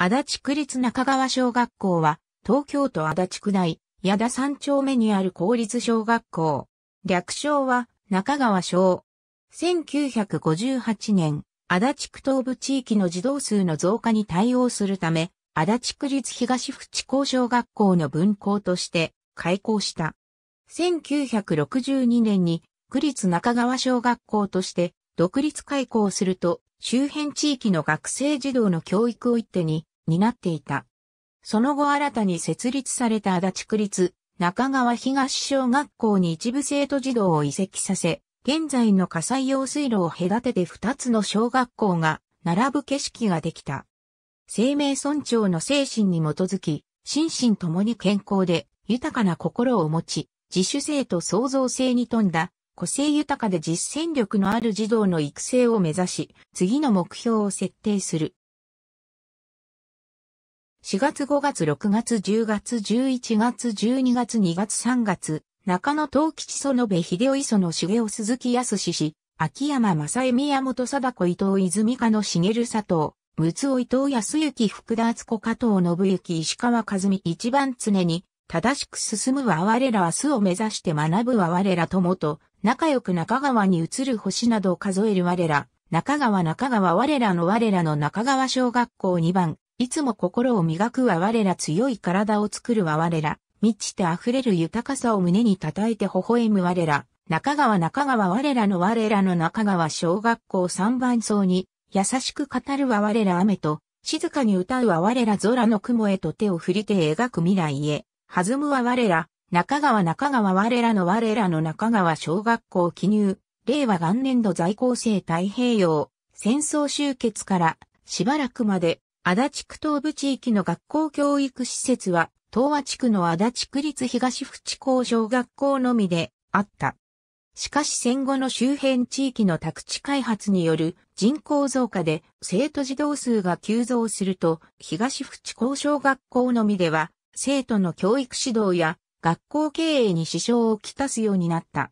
足立区立中川小学校は、東京都足立区内、矢田三丁目にある公立小学校。略称は、中川小。1958年、足立区東部地域の児童数の増加に対応するため、足立区立東府地高小学校の分校として開校した。1962年に区立中川小学校として独立開校すると周辺地域の学生児童の教育を一手に担っていた。その後新たに設立された足立区立中川東小学校に一部生徒児童を移籍させ、現在の火災用水路を隔てて2つの小学校が並ぶ景色ができた。生命尊重の精神に基づき、心身ともに健康で豊かな心を持ち、自主性と創造性に富んだ個性豊かで実践力のある児童の育成を目指し、次の目標を設定する。4月5月6月10月11月12月2月3月、中野東吉園部秀夫磯野茂雄鈴木康氏、秋山正恵宮本貞子伊藤泉香野茂佐藤、六尾伊藤康幸福田敦子加藤信之石川和美一番常に、正しく進むは我ら明日を目指して学ぶは我ら友と、仲良く中川に移る星などを数える我ら、中川中川我らの我らの中川小学校2番、いつも心を磨くは我ら強い体を作るは我ら、満ちて溢れる豊かさを胸に叩いて微笑む我ら、中川中川我らの我らの中川小学校三番層に、優しく語るは我ら雨と、静かに歌うは我ら空の雲へと手を振りて描く未来へ、弾むは我ら、中川中川我らの我らの中川小学校記入、令和元年度在校生太平洋、戦争終結から、しばらくまで、足立区東部地域の学校教育施設は、東和地区の足立区立東淵高小学校のみであった。しかし戦後の周辺地域の宅地開発による人口増加で生徒児童数が急増すると、東淵高小学校のみでは、生徒の教育指導や学校経営に支障をきたすようになった。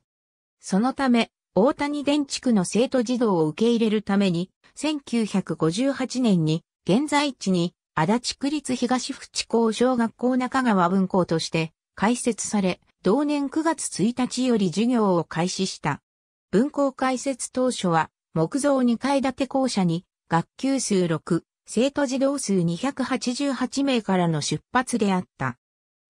そのため、大谷電地区の生徒児童を受け入れるために、1958年に現在地に足立区立東府地校小学校中川分校として開設され、同年9月1日より授業を開始した。分校開設当初は木造2階建て校舎に学級数6、生徒児童数288名からの出発であった。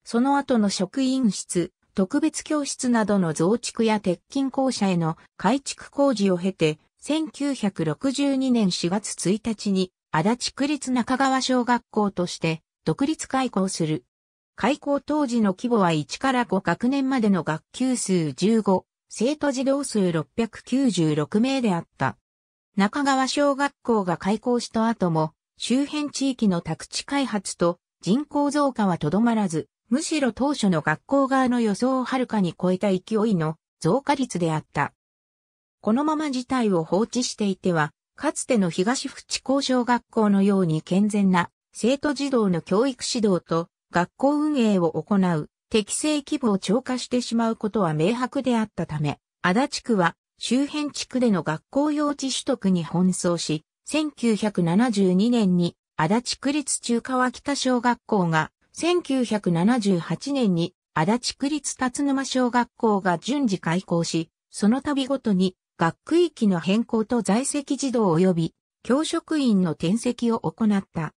その後の職員室、特別教室などの増築や鉄筋校舎への改築工事を経て、1962年4月1日に足立区立中川小学校として独立開校する。開校当時の規模は1から5学年までの学級数15、生徒児童数696名であった。中川小学校が開校した後も、周辺地域の宅地開発と人口増加はとどまらず、むしろ当初の学校側の予想をはるかに超えた勢いの増加率であった。このまま事態を放置していては、かつての東福地高小学校のように健全な生徒児童の教育指導と学校運営を行う適正規模を超過してしまうことは明白であったため、足立区は周辺地区での学校用地取得に奔走し、1972年に足立区立中川北小学校が、1978年に足立区立辰沼小学校が順次開校し、その度ごとに学区域の変更と在籍児童及び教職員の転籍を行った。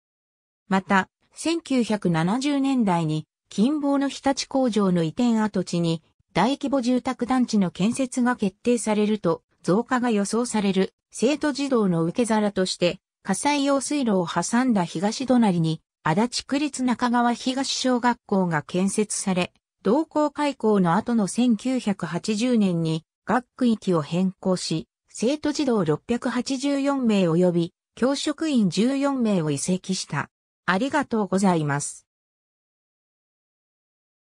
また、1970年代に近傍の日立工場の移転跡地に大規模住宅団地の建設が決定されると増加が予想される生徒児童の受け皿として火災用水路を挟んだ東隣に足立区立中川東小学校が建設され同校開校の後の1980年に学区域を変更し、生徒児童684名及び教職員14名を移籍した。ありがとうございます。